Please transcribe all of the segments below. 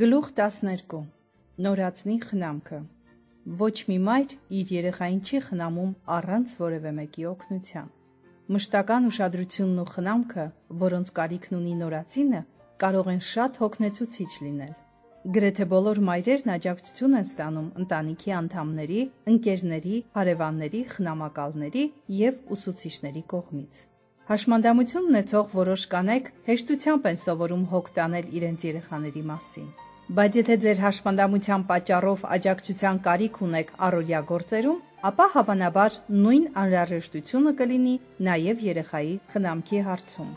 Գլուխ 12. Նորացնի խնամքը։ Ոչ մի մայր իր երեխային չի խնամում առանց որևէ մեկի օգնության։ Մշտական ուշադրությունն ու խնամքը, որոնց կարիքն ունի նորացինը, կարող են շատ հոգնեցուցիչ լինել։ Գրեթե բոլոր մայրերն աջակցություն են ստանում ընտանիքի անդամների, ընկերների, հարևանների, խնամակալների եւ ուսուցիչների կողմից։ Հաշմանդամություն ունեցող որոշ կանայք հեշտությամբ են սովորում հոգ տանել իրենց երեխաների մասին։ Բայց եթե ձեր հաշմանդամության պատճառով աջակցության կարիք ունեք առօրյա գործերում, ապա հավանաբար նույն անհրաժեշտությունը կլինի նաև երեխայի խնամքի հարցում։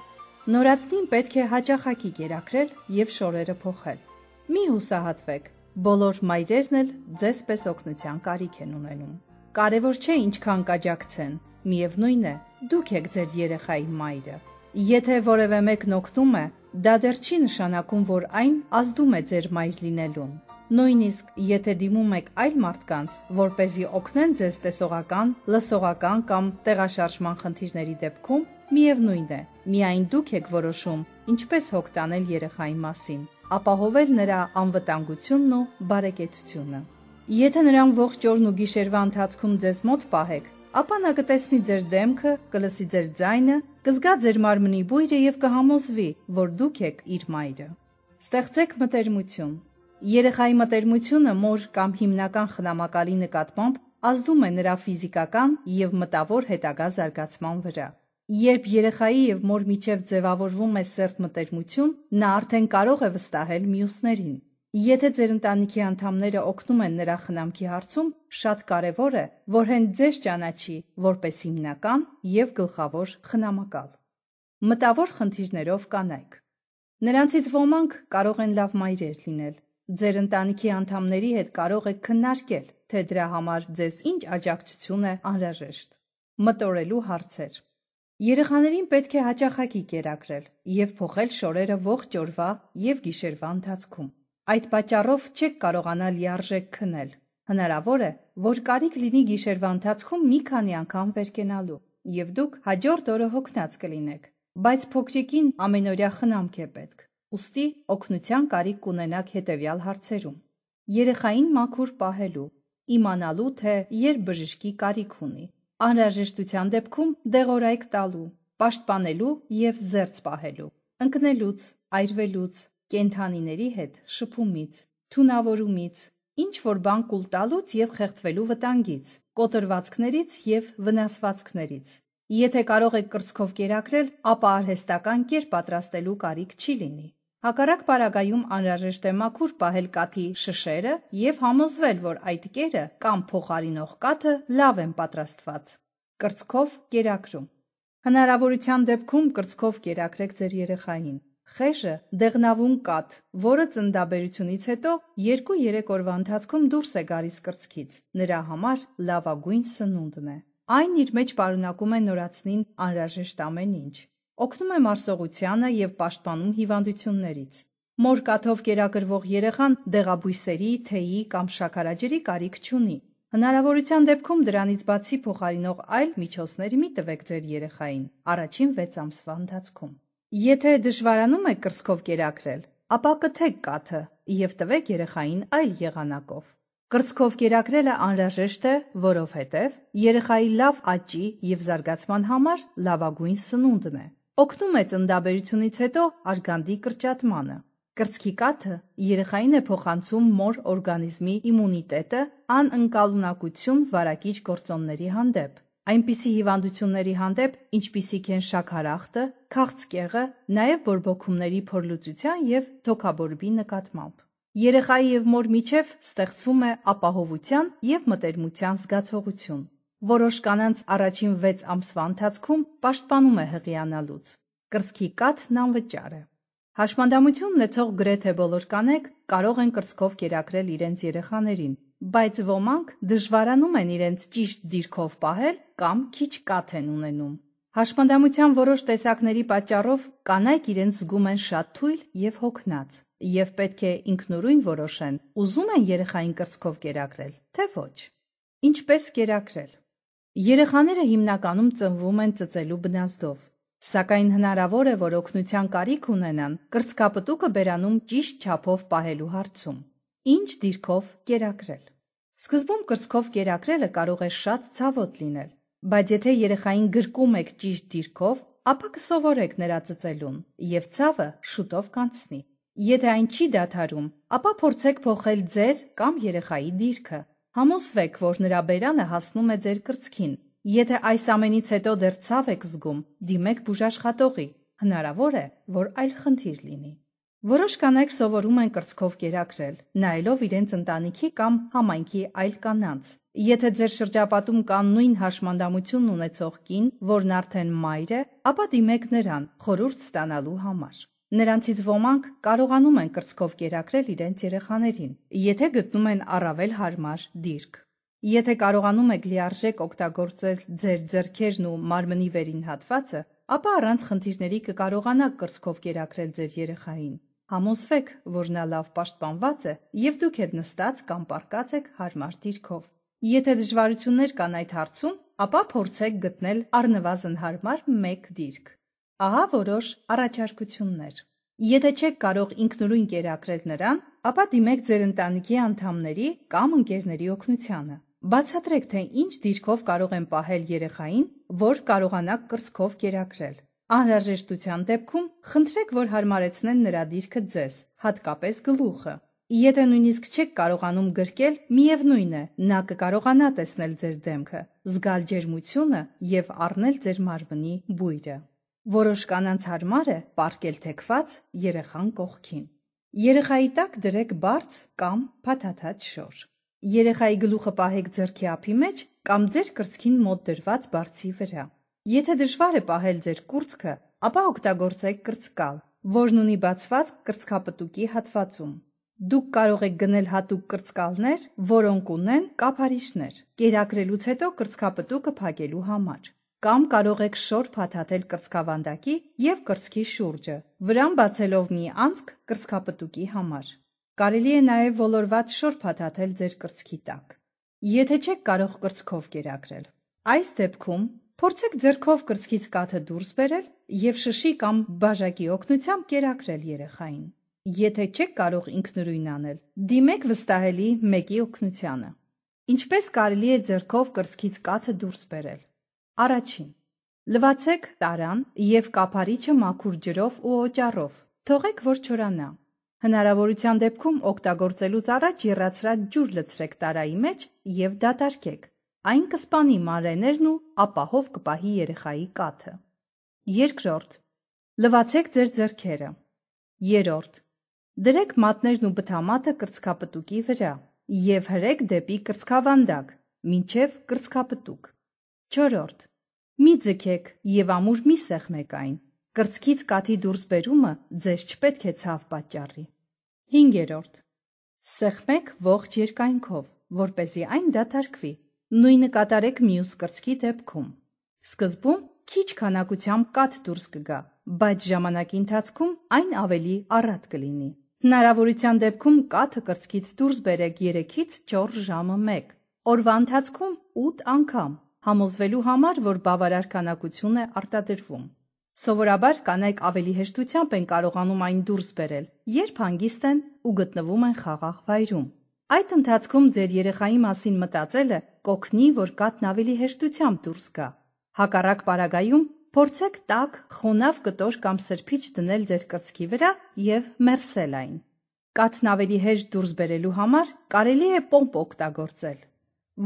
Նորածին պետք է հաճախակի գերակրել եւ շորերը փոխել։ Մի հուսահատվեք, բոլոր մայրերն էլ ձեզ պես օգնության կարիք են ունենում։ Կարևոր չէ ինչքան կաջակցեն, միևնույն է, Դուք եք ձեր երեխայի մայրը։ Եթե որևէ մեկն օգնում է, դա դեռ չի նշանակում, որ այն ազդում է ձեր մայր լինելուն։ Նույնիսկ եթե դիմում եք այլ մարդկանց, որ เป զի օգնեն ձեզ տեսողական, լսողական կամ տեղաշարժման խնդիրների դեպքում, միևնույն է, միայն դուք եք որոշում, ինչպես հոգ տանել երեխայի մասին, ապահովել նրա անվտանգությունն ու բարեկեցությունը։ Եթե նրան ողջ օրն ու գիշերվա ընթացքում ձեզ մոտ պահեք, ապա նա կտեսնի ձեր դեմքը, կլսի ձեր ձայնը, կզգա ձեր մարմնի բույրը եւ կհամոզվի, որ դուք եք իր մայրը։ Ստեղծեք մտերմություն։ Երեխայի մտերմությունը մոր կամ հիմնական խնամակալի նկատմամբ ազդում է նրա ֆիզիկական եւ մտավոր հետագա զարգացման վրա։ Երբ երեխայի եւ մոր միջև ձևավորվում է սերտ մտերմություն, նա արդեն կարող է վստահել մյուսներին։ Եթե ձեր ընտանիքի անդամները օգնում են նրա խնամքի հարցում, շատ կարևոր է, որ հենց ձեզ ճանաչի որպես հիմնական եւ գլխավոր խնամակալ։ Մտավոր խնդիրներով կանայք։ Նրանցից ոմանք կարող են լավ մայրեր լինել։ Ձեր ընտանիքի անդամների հետ կարող եք քննարկել, թե դրա համար ձեզ ինչ աջակցություն է անհրաժեշտ։ Մտորելու հարցեր։ Երեխաներին պետք է հաճախակի կերակրել եւ փոխել շորերը ողջ օրվա եւ գիշերվա ընթացքում։ Այդ պատճառով չեք կարողանա լիարժեք քնել։ Հնարավոր է, որ կարիք լինի գիշերվա ընթացքում մի քանի անգամ վերկենալու, եւ դուք հաջորդ օրը հոգնած կլինեք, բայց փոքրիկին ամենօրյա խնամք է պետք։ Ոստի օգնության կարիք կունենաք հետեւյալ հարցերում. երեխային մաքուր պահելու, իմանալու թե երբ բժշկի կարիք ունի, անհրաժեշտության դեպքում դեղորայք տալու, պաշտպանելու եւ զերծ պահելու, ընկնելուց, այրվելուց, կենթանիների հետ շփումից, թունավորումից, ինչ որ բան կուլ տալուց եւ խեղդվելու վտանգից, կոտրվածքներից եւ վնասվածքներից։ Եթե կարող եք կրծքով կերակրել, ապա արհեստական կեր պատրաստելու կարիք չի լինի։ Հակառակ պարագայում անհրաժեշտ է մաքուր պահել կաթի շշերը եւ համոզվել, որ այդ կերը կամ փոխարինող կաթը լավ են պատրաստված։ Կրծքով կերակրում։ Հնարավորության դեպքում կրծքով կերակրեք ձեր երեխային։ Խեժը դեղնավուն կաթ, որը ծնդաբերությունից հետո 2-3 օրվա ընթացքում դուրս է գալիս կրծքից։ Նրա համար լավագույն սնունդն է։ Այն իր մեջ պարունակում է նորածնին անհրաժեշտ ամեն ինչ։ Օգնում է մարսողությանը եւ պաշտպանում հիվանդություններից։ Մոր կաթով կերակրվող երեխան դեղաբույսերի, թեյի կամ շաքարաջրի կարիք չունի։ Հնարավորության դեպքում դրանից բացի փոխարինող այլ միջոցներ մի տվեք ձեր երեխային առաջին 6 ամսվա ընթացքում։ Եթե դժվարանում եք կրծքով կերակրել, ապա կթեք կաթը եւ տվեք երեխային այլ եղանակով։ Կրծքով կերակրելը անհրաժեշտ է, որովհետև երեխայի լավ աճի եւ զարգացման համար լավագույն սնունդն է։ Օգնում է ծնդաբերությունից հետո արգանդի կրճատմանը։ Կրծքի կաթը երեխային է փոխանցում մոր օրգանիզմի իմունիտետը անընկալունակություն վարակիչ գործոնների հանդեպ այնպիսի հիվանդությունների հանդեպ, ինչպիսիք են շաքարախտը, քաղցկեղը, նաև բորբոքումների փորլուծության եւ թոքաբորբի նկատմամբ։ Երեխայի եւ մոր միջև ստեղծվում է ապահովության եւ մտերմության զգացողություն։ Որոշ կանանց առաջին 6 ամսվա ընթացքում պաշտպանում է հղիանալուց։ Կրծքի կաթ նանվճար է։ Հաշմանդամությունն է թող գրեթե բոլոր կանեք կարող են կրծքով կերակրել իրենց երեխաներին, բայց ոմանք դժվարանում են իրենց ճիշտ դիրքով պահել կամ քիչ կաթ են ունենում։ Հաշմանդամության որոշ տեսակների պատճառով կանայք իրենց զգում են շատ թույլ եւ հոգնած, եւ պետք է ինքնուրույն որոշեն՝ ուզում են երեխային կրծքով կերակրել, թե ոչ։ Ինչպես կերակրել։ Երեխաները հիմնականում ծնվում են ծծելու բնազդով, սակայն հնարավոր է, որ օգնության կարիք ունենան կրծքապտուկը բերանում ճիշտ չափով պահելու հարցում։ Ինչ դիրքով կերակրել։ Սկզբում կրծքով կերակրելը կարող է շատ ցավոտ լինել, բայց եթե երեխային գրկում եք ճիշտ դիրքով, ապա կսովորեք նրա ծծելուն եւ ցավը շուտով կանցնի։ Եթե այն չի դադարում, ապա փորձեք փոխել ձեր կամ երեխայի դիրքը։ Համոզվեք, որ նրա բերանը հասնում է ձեր կրծքին։ Եթե այս ամենից հետո դեռ ցավ եք զգում, դիմեք բուժաշխատողի։ Հնարավոր է, որ այլ խնդիր լինի։ Որոշ կանայք սովորում են կրծքով կերակրել, նայելով իրենց ընտանիքի կամ համայնքի այլ կանանց։ Եթե ձեր շրջապատում կան նույն հաշմանդամությունն ունեցող կին, որն արդեն մայր է, ապա դիմեք նրան խորուրդ ստանալու համար։ Նրանցից ոմանք կարողանում են կրծքով կերակրել իրենց երեխաներին, եթե գտնում են առավել հարմար դիրք։ Եթե կարողանում եք լիարժեք օգտագործել ձեր ձեռքերն ու մարմնի վերին հատվածը, ապա առանց խնդիրների կկարողանաք կրծքով կերակրել ձեր երեխային։ Համոզվեք, որ նա լավ պաշտպանված է եւ դուք եք նստած կամ պարկած եք հարմար դիրքով։ Եթե դժվարություններ կան այդ հարցում, ապա փորձեք գտնել առնվազն հարմար մեկ դիրք։ Ահա որոշ առաջարկություններ։ Եթե չեք կարող ինքնուրույն կերակրել նրան, ապա դիմեք ձեր ընտանիքի անդամների կամ ընկերների օգնությանը։ Բացատրեք, թե ինչ դիրքով կարող են պահել երեխային, որ կարողանաք կրծքով կերակրել։ Անհրաժեշտության դեպքում խնդրեք, որ հարմարեցնեն նրա դիրքը ձեզ, հատկապես գլուխը։ Եթե նույնիսկ չեք կարողանում գրկել, միևնույն է, նա կկարողանա տեսնել ձեր դեմքը, զգալ ջերմությունը եւ առնել ձեր մարմնի բույրը։ Որոշ կանանց հարմար է պարկել թեքված երեխան կողքին։ Երեխայի տակ դրեք բարձ կամ փաթաթած շոր։ Երեխայի գլուխը պահեք ձեռքի ափի մեջ կամ ձեր կրծքին մոտ դրված բարձի վրա։ Եթե դժվար է պահել ձեր կուրծքը, ապա օգտագործեք կրծկալ, որն ունի բացված կրծքապտուկի հատվածում։ Դուք կարող եք գնել հատուկ կրծկալներ, որոնք ունեն կափարիչներ, կերակրելուց հետո կրծքապտուկը փակելու համար։ Կամ կարող եք շոր փաթաթել կրծքավանդակի եւ կրծքի շուրջը, վրան բացելով մի անցք կրծքապտուկի համար։ Կարելի է նաեւ ոլորված շոր փաթաթել ձեր կրծքի տակ։ Եթե չեք կարող կրծքով կերակրել, այս դեպքում Փորձեք ձերքով կրծքից կաթը դուրս բերել եւ շշի կամ բաժակի օգնությամբ կերակրել երեխային։ Եթե չեք կարող ինքնուրույն անել, դիմեք վստահելի մեկի օգնությանը։ Ինչպես կարելի է ձերքով կրծքից կաթը դուրս բերել։ Առաջին. Լվացեք տարան եւ կափարիչը մաքուր ջրով ու օճառով։ Թողեք, որ չորանա։ Հնարավորության դեպքում օգտագործելուց առաջ երացրած ջուր լցրեք տարայի մեջ եւ դատարկեք։ Այն կսպանի մարեներն ու ապահով կպահի երեխայի կաթը։ Երկրորդ. Լվացեք ձեր ձեռքերը։ Երորդ. Դրեք մատներն ու բթամատը կրծքապտուկի վրա եւ հրեք դեպի կրծքավանդակ, մինչեւ կրծքապտուկ։ Չորրորդ. Մի ձգեք եւ ամուր մի սեղմեք այն։ Կրծքից կաթի դուրս բերումը ձեզ չպետք է ցավ պատճառի։ 5-րդ. Սեղմեք ողջ երկայնքով, որ เป զի այն դադարքվի Նույնը կատարեք մյուս կրծքի դեպքում։ Սկզբում քիչ քանակությամբ կաթ դուրս կգա, բայց ժամանակի ընթացքում այն ավելի առատ կլինի։ Հնարավորության դեպքում կաթը կրծքից դուրս բերեք 3-ից 4 ժամը 1, օրվա ընթացքում 8 անգամ, համոզվելու համար, որ բավարար քանակություն է արտադրվում։ Սովորաբար կանայք ավելի հեշտությամբ են կարողանում այն դուրս բերել, երբ հանգիստ են ու գտնվում են խաղաղ վայրում։ Այդ ընթացքում ձեր երեխայի մասին մտածելը կոգնի, որ կատն ավելի հեշտությամբ դուրս գա։ Հակառակ պարագայում փորձեք տակ, խոնավ կտոր կամ սրբիչ դնել ձեր կրծքի վրա եւ մերսել այն։ Կատն ավելի հեշտ դուրս բերելու համար կարելի է պոմպ օգտագործել։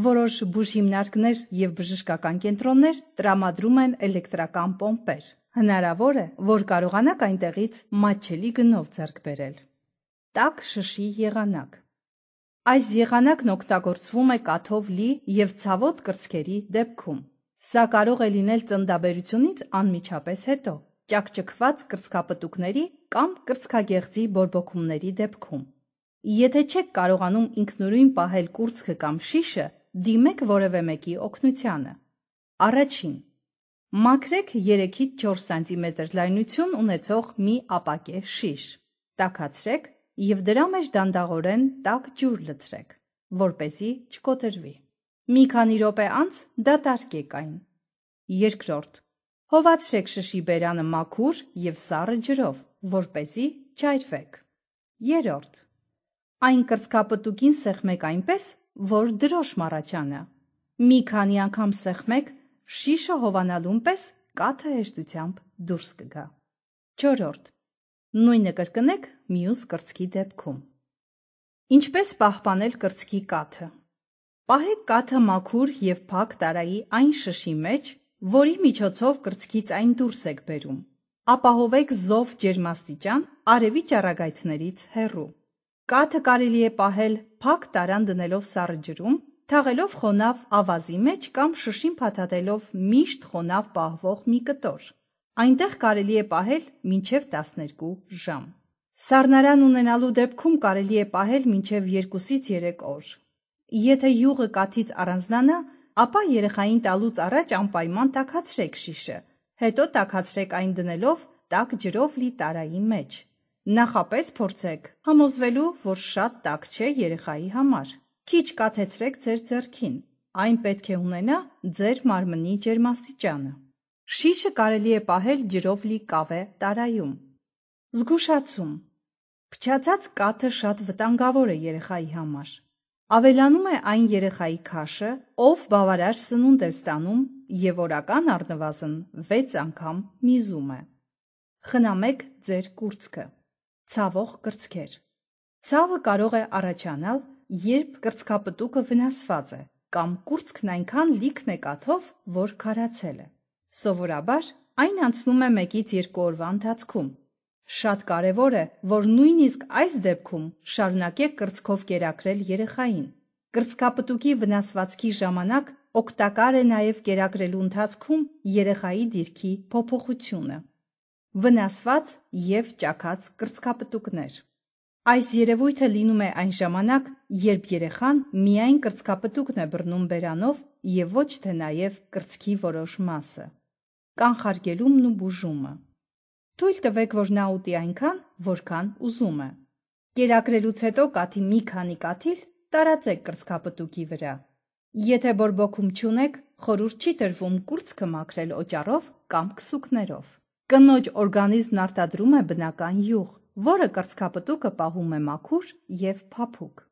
Որոշ բուժհիմնարկներ եւ բժշկական կենտրոններ տրամադրում են էլեկտրական պոմպեր։ Հնարավոր է, որ կարողanak այնտեղից մատչելի գնով ձեռք բերել։ Տակ շշի եղանակ Այս եղանակն օգտագործվում է կաթով լի եւ ցավոտ կրծքերի դեպքում։ Սա կարող է լինել ծնդաբերությունից անմիջապես հետո, ճակճկված կրծքապտուկների կամ կրծքագեղձի բորբոքումների դեպքում։ Եթե չեք կարողանում ինքնուրույն պահել կուրծքը կամ շիշը, դիմեք որևէ մեկի օգնությանը։ Առաջին. Մաքրեք 3-ից 4 սանտիմետր լայնություն ունեցող մի ապակե շիշ։ Տաքացրեք եւ դրա մեջ դանդաղորեն տակ ջուր լցրեք, որպեսի չկոտրվի։ Մի քանի րոպե անց դատարկեք այն։ Երկրորդ. Հովացրեք շշի բերանը մաքուր եւ սառը ջրով, որպեսի չայրվեք։ Երրորդ. Այն կրծքապտուկին սեղմեք այնպես, որ դրոշմ առաջանա։ Մի քանի անգամ սեղմեք, շիշը հովանալուն պես կաթը հեշտությամբ դուրս կգա։ 4-րդ Նույնը կրկնեք մյուս կրծքի դեպքում։ Ինչպես պահպանել կրծքի կաթը։ Պահեք կաթը մաքուր եւ փակ տարայի այն շշի մեջ, որի միջոցով կրծքից այն դուրս եք բերում։ Ապահովեք զով ջերմաստիճան արևի ճառագայթներից հեռու։ Կաթը կարելի է պահել փակ տարան դնելով սառը ջրում, թաղելով խոնավ ավազի մեջ կամ շշին փաթաթելով միշտ խոնավ պահվող մի կտոր։ Այնտեղ կարելի է պահել մինչև 12 ժամ։ Սառնարան ունենալու դեպքում կարելի է պահել մինչև 2-ից 3 օր։ Եթե յուղը կաթից առանձնանա, ապա երեխային տալուց առաջ անպայման տաքացրեք շիշը, հետո տաքացրեք այն դնելով տաք ջրով լի տարայի մեջ։ Նախապես փորձեք, համոզվելու, որ շատ տաք չէ երեխայի համար։ Քիչ կաթեցրեք ձեր ձեռքին։ ձեր Այն պետք է ունենա ձեր մարմնի ջերմաստիճանը։ Շիշը կարելի է պահել ջրով լի կավե տարայում։ Զգուշացում. Փչացած կաթը շատ վտանգավոր է երեխայի համար։ Ավելանում է այն երեխայի քաշը, ով բավարար սնունդ է ստանում եւ օրական առնվազն 6 անգամ միզում է։ Խնամեք ձեր կուրծքը։ Ցավող կրծքեր։ Ցավը կարող է առաջանալ, երբ կրծքապտուկը վնասված է կամ կուրծքն այնքան լիքն է կաթով, որ քարացել է։ Սովորաբար այն անցնում է 1-ից 2 օրվա ընթացքում։ Շատ կարևոր է, որ նույնիսկ այս դեպքում շարունակեք կրծքով կերակրել երեխային։ Կրծքապտուկի վնասվածքի ժամանակ օգտակար է նաև կերակրելու ընթացքում երեխայի դիրքի փոփոխությունը։ Վնասված եւ ճակած կրծքապտուկներ։ Այս երևույթը լինում է այն ժամանակ, երբ երեխան միայն կրծքապտուկն է բռնում բերանով եւ ոչ թե նաեւ կրծքի որոշ մասը կանխարգելումն ու բուժումը։ Թույլ տվեք, որ նա ուտի այնքան, որքան ուզում է։ Կերակրելուց հետո կաթի մի քանի կաթիլ տարածեք կրծքապտուկի վրա։ Եթե բորբոքում չունեք, խորուրդ չի տրվում կուրծքը մաքրել օճառով կամ քսուկներով։ Կնոջ օրգանիզմն արտադրում է բնական յուղ, որը կրծքապտուկը պահում է մաքուր եւ փափուկ։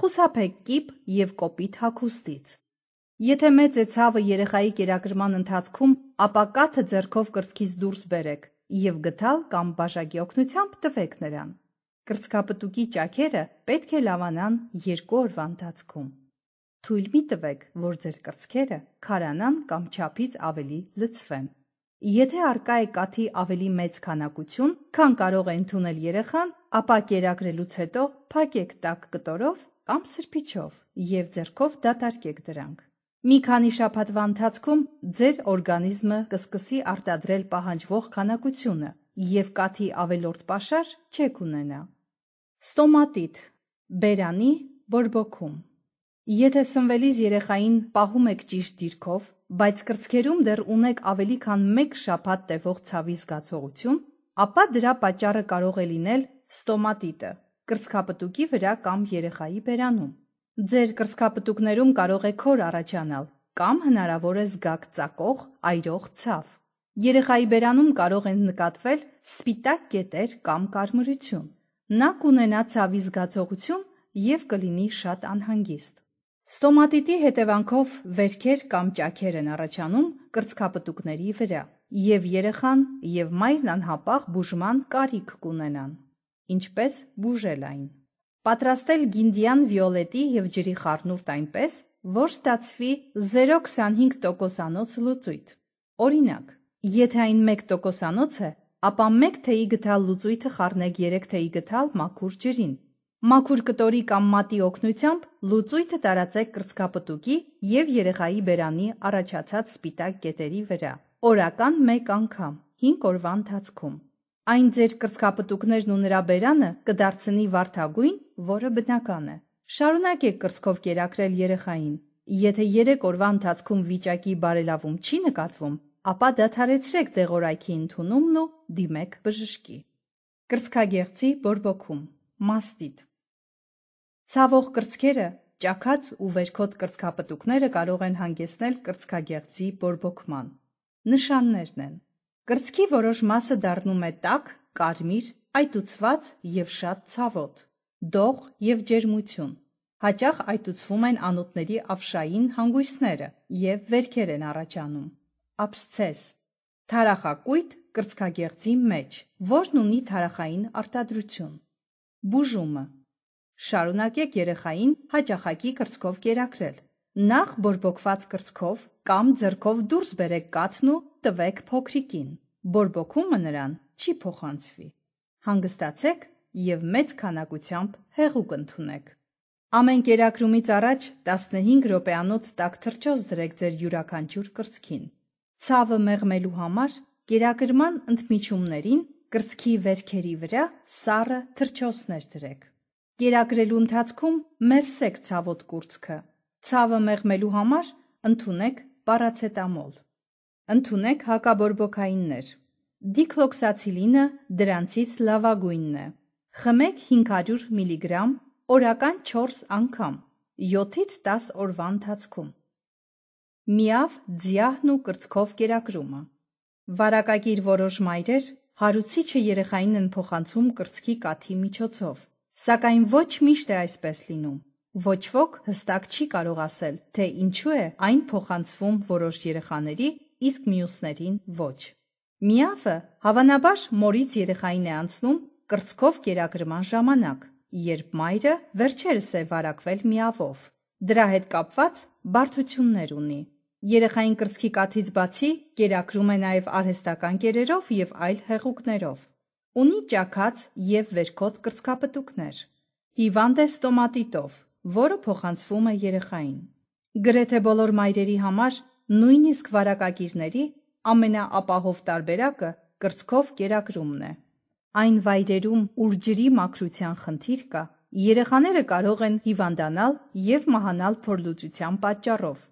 Խուսափեք կիպ եւ կոպիտ հագուստից։ Եթե մեծ է ցավը երեխայի կերակրման ընթացքում, ապա կաթը ձեռքով կրծքից դուրս բերեք եւ գտալ կամ բաժակի օգնությամբ տվեք նրան։ Կրծքապտուկի ճաքերը պետք է լավանան 2 օրվա ընթացքում։ Թույլ մի տվեք, որ ձեր կրծքերը քարանան կամ չափից ավելի լցվեն։ Եթե արկա է կաթի ավելի մեծ քանակություն, քան կարող է ընդունել երեխան, ապա կերակրելուց հետո փակեք տակ կտորով կամ սրբիչով եւ ձեռքով դատարկեք դրանք։ Մի քանի շաբաթվա ընթացքում ձեր օրգանիզմը կսկսի արտադրել պահանջվող քանակությունը եւ կաթի ավելորդ pašար չեք ունենա։ Ստոմատիտ՝ բերանի բորբոքում։ Եթե սնվելիս երեխային պահում եք ճիշտ դիրքով, բայց կրծքերում դեռ ունեք ավելի քան 1 շաբաթ տևող ցավի զգացողություն, ապա դրա պատճառը կարող է լինել ստոմատիտը, կրծքապտուկի վրա կամ երեխայի բերանում։ Ձեր կրծքապտուկներում կարող է քոր առաջանալ կամ հնարավոր է զգաք ծակող, այրող ցավ։ Երեխայի բերանում կարող են նկատվել սպիտակ կետեր կամ կարմրություն։ Նա կունենա ցավի զգացողություն եւ կլինի շատ անհանգիստ։ Ստոմատիտի հետևանքով վերքեր կամ ճաքեր են առաջանում կրծքապտուկների վրա, եւ երեխան եւ մայրն անհապաղ բուժման կարիք կունենան, ինչպես բուժել այն։ Պատրաստել գինդյան վիոլետի եւ ջրի խառնուրդ այնպես, որ ստացվի 0.25%-անոց լուծույթ։ Օրինակ, եթե այն 1%-անոց է, ապա 1 թեյի գթալ լուծույթը խառնեք 3 թեյի գթալ մաքուր ջրին։ Մաքուր կտորի կամ մատի օգնությամբ լուծույթը տարածեք կրծքապտուկի եւ երեխայի բերանի առաջացած սպիտակ կետերի վրա։ Օրական 1 անգամ 5 օրվա ընթացքում Այն ձեր կրծքապտուկներն ու նրա բերանը կդարձնի վարդագույն, որը բնական է։ Շարունակեք կրծքով կերակրել երեխային։ Եթե 3 օրվա ընթացքում վիճակի բարելավում չի նկատվում, ապա դադարեցրեք դեղորայքի ընդունումն ու դիմեք բժշկի։ Կրծքագեղձի բորբոքում մաստիտ Ցավող կրծքերը ճակած ու վերքոտ կրծքապտուկները կարող են հանգեցնել կրծքագեղձի բորբոքման։ Նշաններն են Կրծքի որոշ մասը դառնում է տաք, կարմիր, այտուցված եւ շատ ցավոտ, դող եւ ջերմություն։ Հաճախ այտուցվում են անոթների ավշային հանգույցները եւ վերքեր են առաջանում։ Աբսցես Թարախակույտ կրծքագեղձի մեջ, որն ունի թարախային արտադրություն։ Բուժումը Շարունակեք երեխային հաճախակի կրծքով կերակրել։ Նախ բորբոքված կրծքով կամ ձեռքով դուրս բերեք կաթն ու տվեք փոքրիկին։ Բորբոքումը նրան չի փոխանցվի։ Հանգստացեք եւ մեծ քանակությամբ հեղուկ ընդունեք։ Ամեն կերակրումից առաջ 15 րոպեանոց տակ թրջոց դրեք ձեր յուրաքանչյուր կրծքին։ Ցավը մեղմելու համար կերակրման ընդմիջումներին կրծքի վերքերի վրա սառը թրջոցներ դրեք։ Կերակրելու ընթացքում մերսեք ցավոտ կուրծքը Ցավը մեղմելու համար ընդունեք պարացետամոլ։ Ընդունեք հակաբորբոքայիններ։ Դիքլոքսացիլինը դրանցից լավագույնն է։ Խմեք 500 միլիգրամ օրական 4 անգամ 7-ից 10 օրվա ընթացքում։ Միավ ձիահն ու կրծքով կերակրումը։ Վարակագիր որոշ մայրեր հարուցիչը երեխային են փոխանցում կրծքի կաթի միջոցով, սակայն ոչ միշտ է այսպես լինում։ Ոչ ոք հստակ չի կարող ասել, թե ինչու է այն փոխանցվում որոշ երեխաների, իսկ մյուսներին ոչ։ Միավը հավանաբար մորից երեխային է անցնում կրծքով կերակրման ժամանակ, երբ մայրը վերջերս է վարակվել միավով։ Դրա հետ կապված բարդություններ ունի։ Երեխային կրծքի կաթից բացի կերակրում է նաև արհեստական կերերով եւ այլ հեղուկներով։ Ունի ճակած եւ վերքոտ կրծքապտուկներ։ Հիվանդ է ստոմատիտով, որը փոխանցվում է երեխային։ Գրեթե բոլոր մայրերի համար նույնիսկ վարակակիրների ամենաապահով տարբերակը կրծքով կերակրումն է։ Այն վայրերում, ուր ջրի մաքրության խնդիր կա, երեխաները կարող են հիվանդանալ եւ մահանալ փորլուծության պատճառով։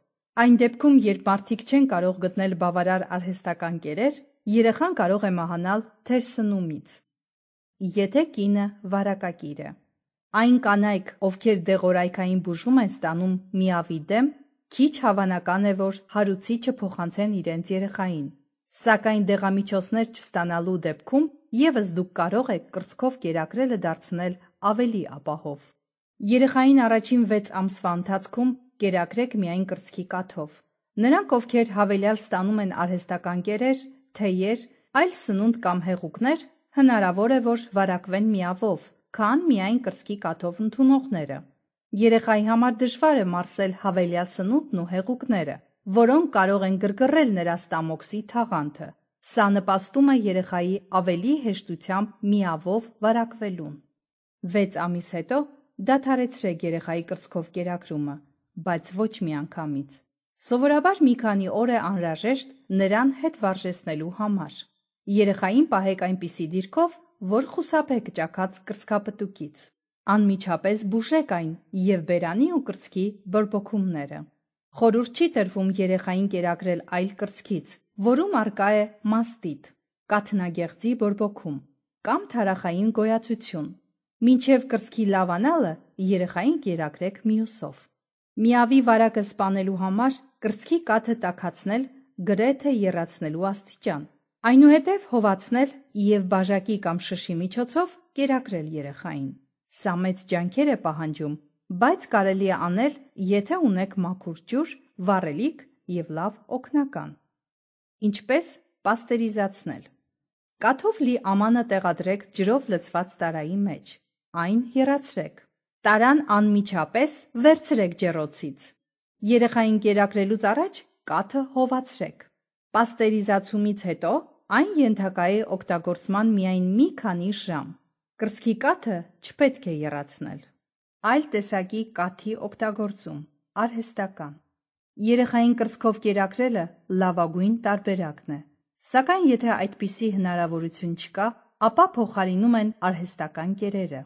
Այն դեպքում, երբ մարդիկ չեն կարող գտնել բավարար արհեստական կերեր, երեխան կարող է մահանալ թեր սնումից։ Եթե կինը վարակակիր է։ Այն կանայք, ովքեր դեղորայքային բուժում են ստանում միավի դեմ, քիչ հավանական է, որ հարուցիչը փոխանցեն իրենց երեխային։ Սակայն դեղամիջոցներ չստանալու դեպքում եւս դուք կարող եք կրծքով կերակրելը դարձնել ավելի ապահով։ Երեխային առաջին 6 ամսվա ընթացքում կերակրեք միայն կրծքի կաթով։ Նրանք, ովքեր հավելյալ ստանում են արհեստական կերեր, թեյեր, այլ սնունդ կամ հեղուկներ, հնարավոր է, որ վարակվեն միավով, քան միայն կրծքի կաթով ընդունողները։ Երեխայի համար դժվար է մարսել հավելյասնուտն ու հեղուկները, որոնք կարող են գրգռել նրա ստամոքսի թաղանթը։ Սա նպաստում է երեխայի ավելի հեշտությամբ միավով վարակվելուն։ 6 ամիս հետո դադարեցրեք երեխայի կրծքով կերակրումը, բայց ոչ մի անգամից։ Սովորաբար մի քանի օր է անհրաժեշտ նրան հետ վարժեսնելու համար։ Երեխային պահեք այնպիսի դիրքով, որ խուսափեք ճակած կրծքապտուկից։ Անմիջապես բուժեք այն եւ բերանի ու կրծքի բորբոքումները։ Խորուրդ չի տրվում երեխային կերակրել այլ կրծքից, որում արկա է մաստիտ, կաթնագեղձի բորբոքում կամ թարախային գոյացություն։ Մինչև կրծքի լավանալը երեխային կերակրեք մյուսով։ Միավի վարակը սպանելու համար կրծքի կաթը տակացնել գրեթե երացնելու աստիճան։ Այնուհետև հովացնել եւ բաժակի կամ շշի միջոցով կերակրել երեխային։ Սա մեծ ջանքեր է պահանջում, բայց կարելի է անել, եթե ունեք մաքուր ջուր, վառելիք եւ լավ օգնական։ Ինչպես պաստերիզացնել։ Կաթով լի ամանը տեղադրեք ջրով լցված տարայի մեջ։ Այն հեռացրեք։ Տարան անմիջապես վերցրեք ջեռոցից։ Երեխային կերակրելուց առաջ կաթը հովացրեք։ Պաստերիզացումից հետո այն ենթակա է օգտագործման միայն մի քանի ժամ։ Կրծքի կաթը չպետք է եռացնել։ Այլ տեսակի կաթի օգտագործում արհեստական։ Երեխային կրծքով կերակրելը լավագույն տարբերակն է։ Սակայն եթե այդպիսի հնարավորություն չկա, ապա փոխարինում են արհեստական կերերը։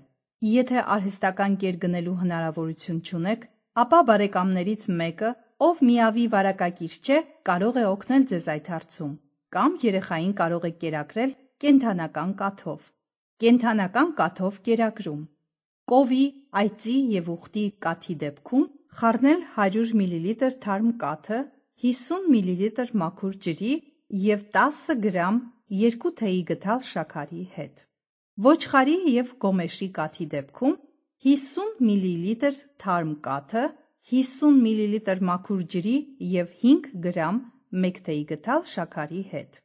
Եթե արհեստական կեր գնելու հնարավորություն չունեք, ապա բարեկամներից մեկը ով միավի վարակակիր չէ, կարող է օգնել ձեզ այդ հարցում, կամ երեխային կարող եք կերակրել կենթանական կաթով։ Կենթանական կաթով կերակրում։ Կովի, այծի եւ ուխտի կաթի դեպքում խառնել 100 մլ թարմ կաթը, 50 մլ մաքուր ջրի եւ 10 գրամ երկու թեյի գթալ շաքարի հետ։ Ոչխարի եւ գոմեշի կաթի դեպքում 50 մլ թարմ կաթը, 50 միլիլիտր մաքուր ջրի եւ 5 գրամ մեկտեի գտալ շաքարի հետ։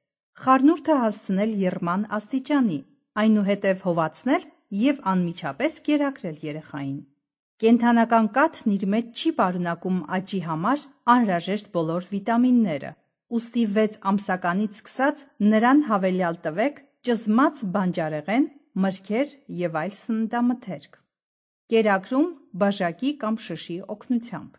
Խառնուրդը հասցնել երման աստիճանի, այնուհետև հովացնել եւ անմիջապես կերակրել երեխային։ Կենթանական կաթն իր մեջ չի պարունակում աճի համար անհրաժեշտ բոլոր վիտամինները։ Ոստի 6 ամսականից սկսած նրան հավելյալ տվեք ճզմած բանջարեղեն, մրգեր եւ այլ սննդամթերք։ Կերակրում բաժակի կամ շշի օգնությամբ։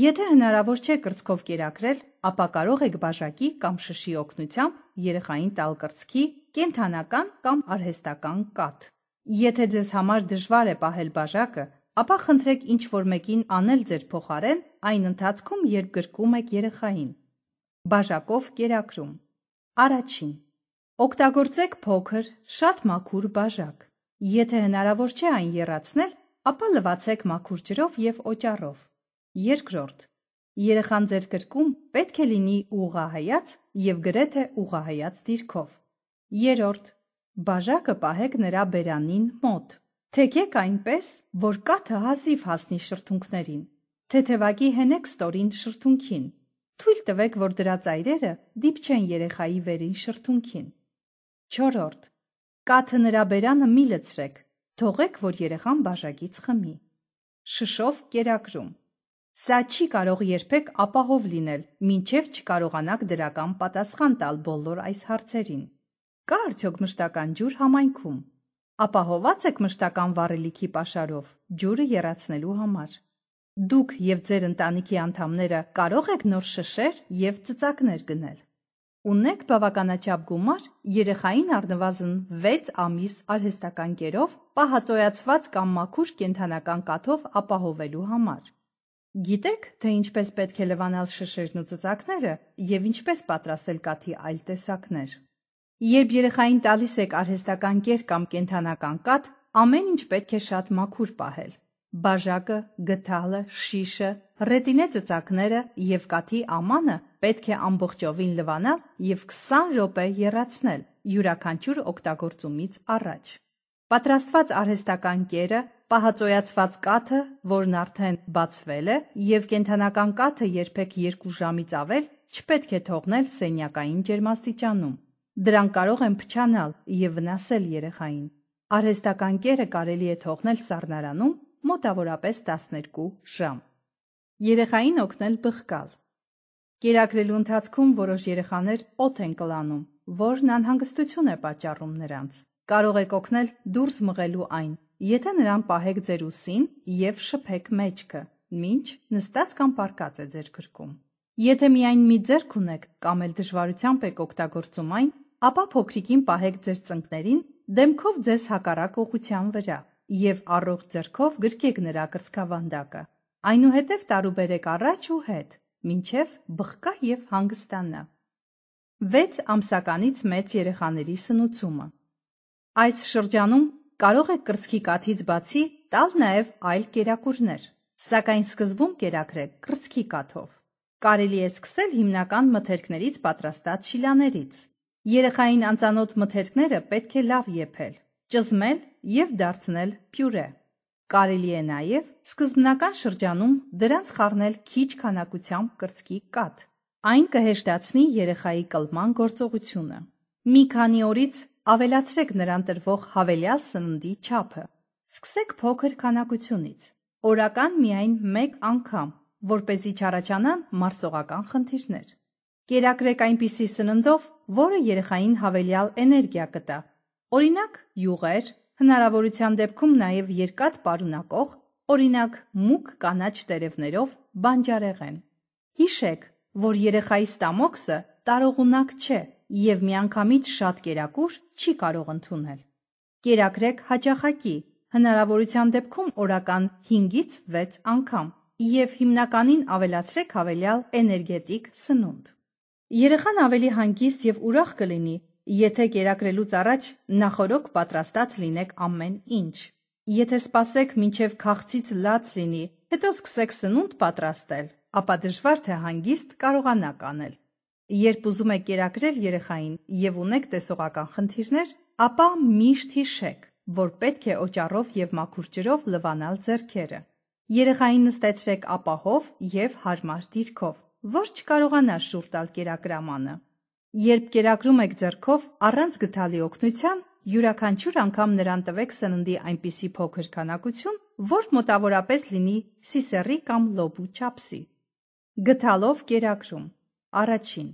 Եթե հնարավոր չէ կրծքով կերակրել, ապա կարող եք բաժակի կամ շշի օգնությամբ երեխային տալ կրծքի կենթանական կամ արհեստական կաթ։ Եթե ձեզ համար դժվար է պահել բաժակը, ապա խնդրեք ինչ-որ մեկին անել ձեր փոխարեն այն ընթացքում, երբ գրկում եք երեխային։ Բաժակով կերակրում։ Առաջին. Օգտագործեք փոքր, շատ մաքուր բաժակ։ Եթե հնարավոր չէ այն եռացնել, ապա լվացեք մաքուր ջրով եւ օճառով։ Երկրորդ. Երեխան ձեր կրկում պետք է լինի ուղահայաց եւ գրեթե ուղահայաց դիրքով։ Երորդ. Բաժակը պահեք նրա բերանին մոտ։ Թեքեք այնպես, որ կաթը հազիվ հասնի շրթունքներին։ Թեթևակի հենեք ստորին շրթունքին։ Թույլ տվեք, որ դրա ծայրերը դիպչեն երեխայի վերին շրթունքին։ 4-րդ. Կաթը նրա բերանը մի լցրեք Թողեք, որ երեխան բաժակից խմի։ Շշով կերակրում։ Սա չի կարող երբեք ապահով լինել, մինչև չկարողանաք դրական պատասխան տալ բոլոր այս հարցերին։ Կա արդյոք մշտական ջուր համայնքում։ Ապահոված եք մշտական վառելիքի pašարով ջուրը երացնելու համար։ Դուք եւ ձեր ընտանիքի անդամները կարող եք նոր շշեր եւ ծծակներ գնել։ Ունեք բավականաչափ գումար երեխային առնվազն 6 ամիս արհեստական կերով պահածոյացված կամ մաքուր կենթանական կաթով ապահովելու համար։ Գիտեք, թե ինչպես պետք է լվանալ շշերն ու ծծակները եւ ինչպես պատրաստել կաթի այլ տեսակներ։ Երբ երեխային տալիս եք արհեստական կեր կամ կենթանական կաթ, ամեն ինչ պետք է շատ մաքուր պահել։ Բաժակը, գթալը, շիշը, ռետինե ծծակները եւ կաթի ամանը պետք է ամբողջովին լվանալ եւ 20 րոպե եռացնել յուրաքանչյուր օգտագործումից առաջ։ Պատրաստված արհեստական կերը, պահածոյացված կաթը, որն արդեն բացվել է, եւ կենթանական կաթը երբեք 2 ժամից ավել չպետք է թողնել սենյակային ջերմաստիճանում։ Դրանք կարող են փչանալ եւ վնասել երեխային։ Արհեստական կերը կարելի է թողնել սառնարանում մոտավորապես 12 ժամ։ Երեխային օգնել բխկալ։ Կերակրելու ընթացքում որոշ երեխաներ օդ են կլանում, որն անհանգստություն է պատճառում նրանց։ Կարող եք օգնել դուրս մղելու այն, եթե նրան պահեք ձեր ուսին եւ շփեք մեջքը, ինչ նստած կամ պարկած է ձեր գրկում։ Եթե միայն մի ձեռք ունեք կամ էլ դժվարությամբ եք օգտագործում այն, ապա փոքրիկին պահեք ձեր ծնկներին դեմքով ձեզ հակառակ ուղղության վրա եւ առողջ ձեռքով գրկեք նրա կրծքավանդակը։ Այնուհետև տարուբերեք առաջ ու հետ մինչև բղկա եւ հանգստանա։ 6 ամսականից մեծ երեխաների սնուցումը։ Այս շրջանում կարող է կրծքի կաթից բացի տալ նաեւ այլ կերակուրներ, սակայն սկզբում կերակրեք կրծքի կաթով։ Կարելի է սկսել հիմնական մթերքներից պատրաստած շիլաներից։ Երեխային անծանոթ մթերքները պետք է լավ եփել, ճզմել եւ դարձնել պյուրե։ Կարելի է նաև սկզբնական շրջանում դրանց խառնել քիչ քանակությամբ կրծքի կատ։ Այն կհեշտացնի երեխայի կլման գործողությունը։ Մի քանի օրից ավելացրեք նրան տրվող հավելյալ սննդի չափը։ Սկսեք փոքր քանակությունից։ Օրական միայն 1 անգամ, որ เป զի չառաջանան մարսողական խնդիրներ։ Կերակրեք այնպիսի սննդով, որը երեխային հավելյալ էներգիա կտա։ Օրինակ՝ յուղեր, Հնարավորության դեպքում նաև երկաթ պարունակող, օրինակ մուկ կանաչ տերևներով բանջարեղեն։ Հիշեք, որ երեխայի ստամոքսը տարողունակ չէ եւ միանգամից շատ կերակուր չի կարող ընդունել։ Կերակրեք հաճախակի, հնարավորության դեպքում օրական 5-ից 6 անգամ եւ հիմնականին ավելացրեք հավելյալ էներգետիկ սնունդ։ Երեխան ավելի հանգիստ եւ ուրախ կլինի, Եթե կերակրելուց առաջ նախորոք պատրաստած լինեք ամեն ինչ։ Եթե սպասեք մինչև քաղցից լաց լինի, հետո սկսեք սնունդ պատրաստել, ապա դժվար թե հանգիստ կարողանաք անել։ Երբ ուզում եք կերակրել երեխային եւ ունեք տեսողական խնդիրներ, ապա միշտ հիշեք, որ պետք է օճառով եւ մաքուր ջրով լվանալ ձեռքերը։ Երեխային նստեցրեք ապահով եւ հարմար դիրքով, որ չկարողանա շուրտալ կերակրամանը։ Երբ կերակրում եք ձեռքով առանց գտալի օգնության, յուրաքանչյուր անգամ նրան տվեք սննդի այնպիսի փոքր քանակություն, որ մոտավորապես լինի սիսեռի կամ լոբու չափսի։ Գտալով կերակրում։ Առաջին։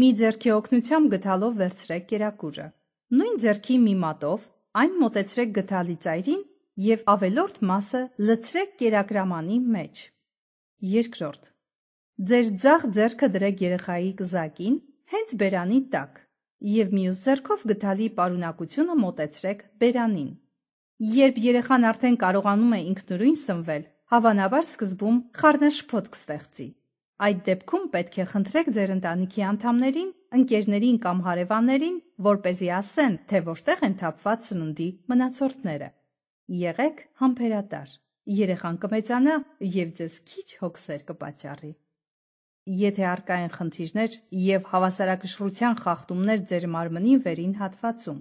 Մի ձեռքի օգնությամբ գտալով վերցրեք կերակուրը։ Նույն ձեռքի մի մատով այն մոտեցրեք գտալի ծայրին եւ ավելորդ մասը լցրեք կերակրամանի մեջ։ Երկրորդ։ Ձեր ցախ ձեռքը դրեք երեխայի կզակին հենց բերանի տակ եւ մյուս ձեռքով գտալի պարունակությունը մոտեցրեք բերանին։ Երբ երեխան արդեն կարողանում է ինքնուրույն սնվել, հավանաբար սկզբում խառնաշփոթ կստեղծի։ Այդ դեպքում պետք է խնդրեք ձեր ընտանիքի անդամներին, ընկերներին կամ հարևաններին, որ เป զի ասեն, թե որտեղ են թափված սննդի մնացորդները։ Եղեք համբերատար։ Երեխան կմեծանա եւ ձեզ քիչ հոգսեր կպաճառի եթե արկա են խնդիրներ եւ հավասարակշռության խախտումներ ձեր մարմնին վերին հատվածում։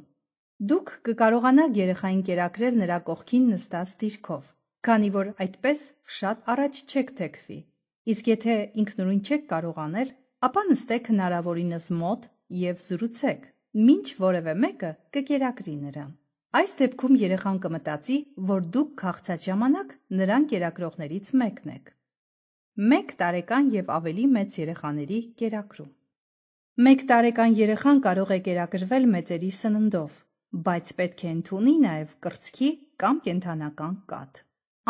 Դուք կկարողանաք երեխային կերակրել նրա կողքին նստած դիրքով, քանի որ այդպես շատ առաջ չեք թեքվի։ Իսկ եթե ինքնուրույն չեք կարողանել, ապա նստեք հնարավորինս մոտ եւ զրուցեք։ Մինչ որևէ մեկը կկերակրի նրան։ Այս դեպքում երեխան կմտածի, որ դուք քաղցած ժամանակ նրան կերակրողներից մեկն եք։ 1 տարեկան եւ ավելի մեծ երեխաների կերակրում։ 1 տարեկան երեխան կարող է կերակրվել մեծերի սննդով, բայց պետք է ընդունի նաեւ կրծքի կամ կենթանական կաթ։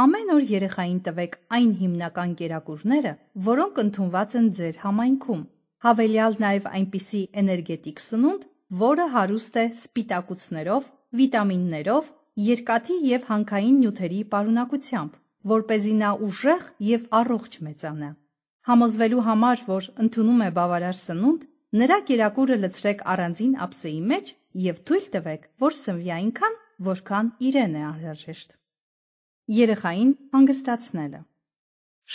Ամեն օր երեխային տվեք այն հիմնական կերակուրները, որոնք ընդունված են ձեր համայնքում։ Հավելյալ նաև այնպիսի էներգետիկ սնունդ, որը հարուստ է սպիտակուցներով, վիտամիններով, երկաթի եւ հանքային նյութերի պարունակությամբ որ เป զի նա ուժեղ եւ առողջ մեծանա։ Համոզվելու համար, որ ընդունում է բավարար սնունդ, նրա կերակուրը լցրեք առանձին ափսեի մեջ եւ թույլ տվեք, որ սնվի այնքան, որքան իրեն է անհրաժեշտ։ Երեխային հանգստացնելը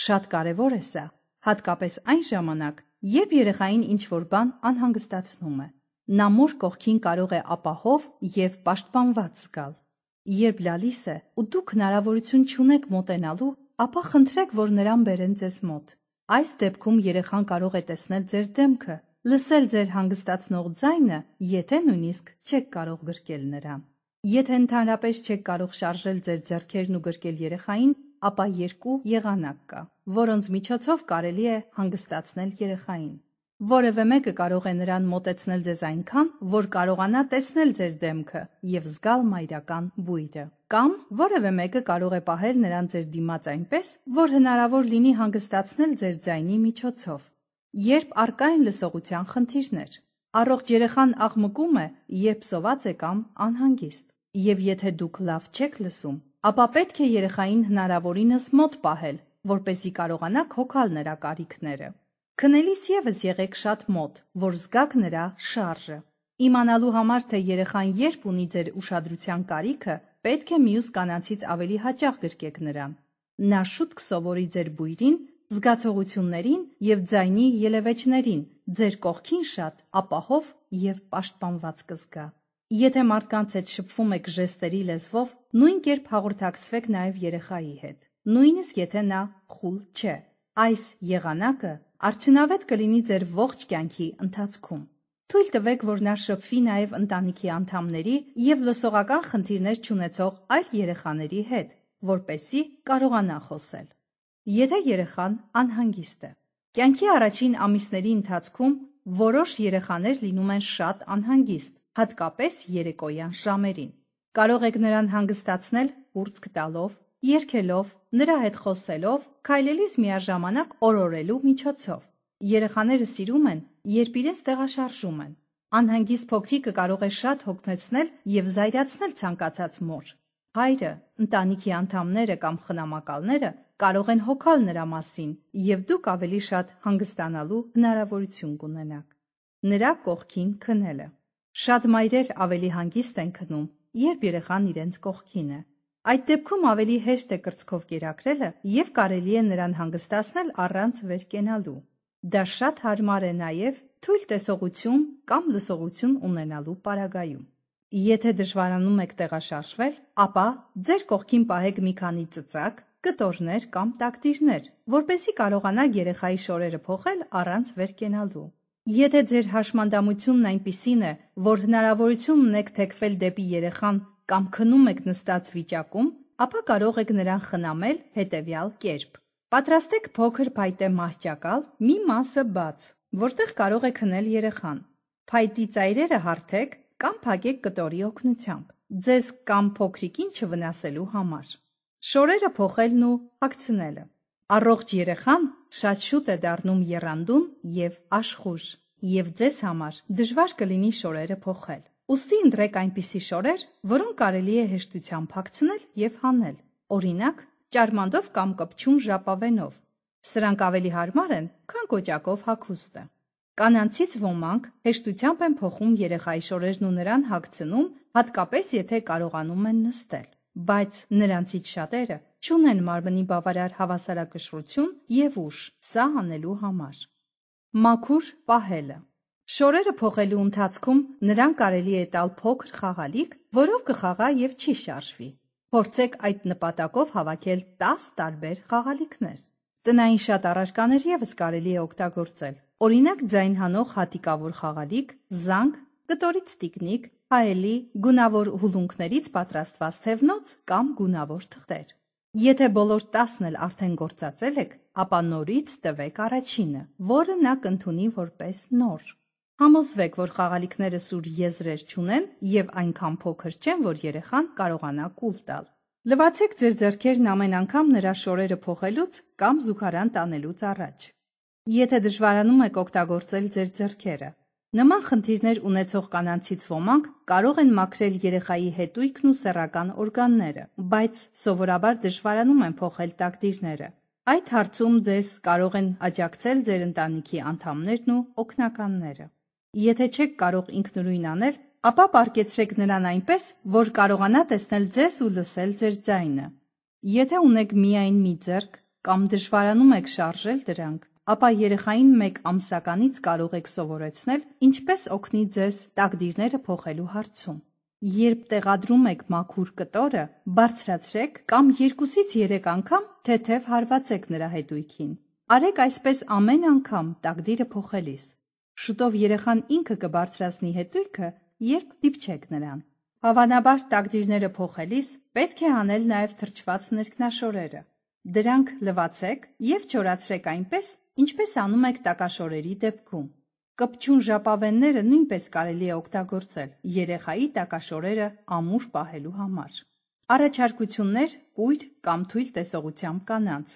Շատ կարևոր է սա, հատկապես այն ժամանակ, երբ երեխային ինչ-որ բան անհանգստացնում է։ Նա մոր կողքին կարող է ապահով եւ պաշտպանված զգալ։ Երբ լալիս է ու դուք հնարավորություն չունեք մոտենալու, ապա խնդրեք, որ նրան բերեն ձեզ մոտ։ Այս դեպքում երեխան կարող է տեսնել ձեր դեմքը, լսել ձեր հանգստացնող ձայնը, եթե նույնիսկ չեք կարող գրկել նրան։ Եթե ընդհանրապես չեք կարող շարժել ձեր ձեռքերն ու գրկել երեխային, ապա երկու եղանակ կա, որոնց միջոցով կարելի է հանգստացնել երեխային։ Որևէ մեկը կարող է նրան մոտեցնել ձեզ այնքան, որ կարողանա տեսնել ձեր դեմքը եւ զգալ մայրական բույրը։ Կամ որևէ մեկը կարող է պահել նրան ձեր դիմաց այնպես, որ հնարավոր լինի հանգստացնել ձեր ձայնի միջոցով։ Երբ արկա են լսողության խնդիրներ, առողջ երեխան աղմկում է, երբ սոված է կամ անհանգիստ։ Եվ եթե դուք լավ չեք լսում, ապա պետք է երեխային հնարավորինս մոտ պահել, որպեսի կարողանաք հոգալ նրա կարիքները։ Քնելիս եւս եղեք շատ մոտ, որ զգաք նրա շարժը։ Իմանալու համար թե երեխան երբ ունի ձեր ուշադրության կարիքը, պետք է մյուս կանացից ավելի հաճախ գրկեք նրան։ Նա շուտ կսովորի ձեր բույրին, զգացողություններին եւ ձայնի ելևեջներին, ձեր կողքին շատ ապահով եւ պաշտպանված կզգա։ Եթե մարդկանց հետ շփվում եք ժեստերի լեզվով, նույն կերպ հաղորդակցվեք նաեւ երեխայի հետ։ Նույնիսկ եթե նա խուլ չէ։ Այս եղանակը Արդյունավետ կլինի ձեր ողջ կյանքի ընթացքում։ Թույլ տվեք, որ նա շփվի նաև ընտանիքի անդամների եւ լսողական խնդիրներ չունեցող այլ երեխաների հետ, որպեսի կարողանա խոսել։ Եթե երեխան անհանգիստ է, կյանքի առաջին ամիսների ընթացքում որոշ երեխաներ լինում են շատ անհանգիստ, հատկապես երեկոյան ժամերին։ Կարող եք նրան հանգստացնել կուրծք տալով, երկելով, նրա հետ խոսելով, քայլելիս միաժամանակ օրորելու միջոցով։ Երեխաները սիրում են, երբ իրենց տեղաշարժում են։ Անհանգիստ փոքրիկը կարող է շատ հոգնեցնել եւ զայրացնել ցանկացած մոր։ Հայրը, ընտանիքի անդամները կամ խնամակալները կարող են հոգալ նրա մասին եւ դուք ավելի շատ հանգստանալու հնարավորություն կունենաք։ Նրա կողքին քնելը։ Շատ մայրեր ավելի հանգիստ են քնում, երբ երեխան իրենց կողքին է։ Այդ դեպքում ավելի հեշտ է կրծքով կերակրելը եւ կարելի է նրան հանգստացնել առանց վեր կենալու։ Դա շատ հարմար է նաեւ թույլ տեսողություն կամ լսողություն ունենալու պարագայում։ Եթե դժվարանում եք տեղաշարժվել, ապա ձեր կողքին պահեք մի քանի ծծակ, կտորներ կամ տակտիրներ, որպեսի կարողանաք երեխայի շորերը փոխել առանց վեր կենալու։ Եթե ձեր հաշմանդամությունն այնպիսին է, որ հնարավորություն ունեք թեքվել դեպի երեխան կամ քնում եք նստած վիճակում, ապա կարող եք նրան խնամել հետևյալ կերպ։ Պատրաստեք փոքր փայտե մահճակալ, մի մասը բաց, որտեղ կարող է քնել երեխան։ Փայտի ծայրերը հարթեք կամ փակեք կտորի օգնությամբ, ձեզ կամ փոքրիկին չվնասելու համար։ Շորերը փոխելն ու հագցնելը։ Առողջ երեխան շատ շուտ է դառնում երանդուն եւ աշխուժ, եւ ձեզ համար դժվար կլինի շորերը փոխել։ Ոստի ընտրեք այնպիսի շորեր, որոնք կարելի է հեշտությամբ փակցնել եւ հանել։ Օրինակ, ճարմանդով կամ կպչուն ժապավենով։ Սրանք ավելի հարմար են, քան կոճակով հագուստը։ Կանանցից ոմանք հեշտությամբ են փոխում երեխայի շորերն ու նրան հագցնում, հատկապես եթե կարողանում են նստել։ Բայց նրանցից շատերը չունեն մարմնի բավարար հավասարակշռություն եւ ուժ սա անելու համար։ Մաքուր պահելը Շորերը փոխելու ընթացքում նրան կարելի է տալ փոքր խաղալիք, որով կխաղա եւ չի շարժվի։ Փորձեք այդ նպատակով հավաքել 10 տարբեր խաղալիքներ։ Տնային շատ առարկաներ եւս կարելի է օգտագործել։ Օրինակ ձայն հանող հատիկավոր խաղալիք, զանգ, կտորից տիկնիկ, հայելի, գունավոր հուլունքներից պատրաստված թևնոց կամ գունավոր թղթեր։ Եթե բոլոր 10-ն էլ արդեն գործածել եք, ապա նորից տվեք առաջինը, որը նա կընդունի որպես նոր։ Համոզվեք, որ խաղալիքները սուր եզրեր չունեն եւ այնքան փոքր չեն, որ երեխան կարողանա կուլ տալ։ Լվացեք ձեր ձեռքերն ամեն անգամ նրա շորերը փոխելուց կամ զուգարան տանելուց առաջ։ Եթե դժվարանում եք օգտագործել ձեր ձեռքերը, նման խնդիրներ ունեցող կանանցից ոմանք կարող են մաքրել երեխայի հետույքն ու սեռական օրգանները, բայց սովորաբար դժվարանում են փոխել տակտիրները։ Այդ հարցում ձեզ կարող են աջակցել ձեր ընտանիքի անդամներն ու օգնականները։ Եթե չեք կարող ինքնուրույն անել, ապա պարկեցրեք նրան այնպես, որ կարողանա տեսնել ձեզ ու լսել ձեր ձայնը։ Եթե ունեք միայն մի ձեռք կամ դժվարանում եք շարժել դրանք, ապա երեխային մեկ ամսականից կարող եք սովորեցնել, ինչպես օգնի ձեզ տակդիրները փոխելու հարցում։ Երբ տեղադրում եք մաքուր կտորը, բարձրացրեք կամ 2-ից 3 անգամ թեթև հարվածեք նրա հետույքին։ Արեք այսպես ամեն անգամ տակդիրը փոխելիս։ Շուտով երեխան ինքը կբարձրացնի հետույքը, երբ դիպչեք նրան։ Հավանաբար տակդիրները փոխելիս պետք է անել նաև թրջված ներքնաշորերը։ Դրանք լվացեք եւ չորացրեք այնպես, ինչպես անում եք տակաշորերի դեպքում։ Կպչուն ժապավենները նույնպես կարելի է օգտագործել երեխայի տակաշորերը ամուր պահելու համար։ Առաջարկություններ՝ կույր կամ թույլ տեսողությամբ կանանց։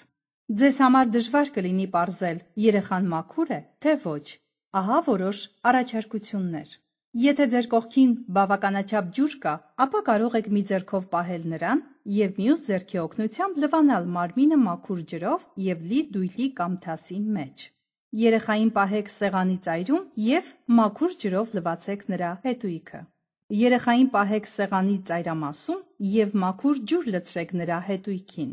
Ձեզ համար դժվար կլինի ողրել երեխան մաքուր է, թե ոչ, Ահա որոշ առաջարկություններ։ Եթե ձեր կողքին բավականաչափ ջուր կա, ապա կարող եք մի ձեռքով պահել նրան եւ մյուս ձեռքի օգնությամբ լվանալ մարմինը մաքուր ջրով եւ լի դույլի կամ թասի մեջ։ Երեխային պահեք սեղանի ծայրում եւ մաքուր ջրով լվացեք նրա հետույքը։ Երեխային պահեք սեղանի ծայրամասում եւ մաքուր ջուր լցրեք նրա հետույքին։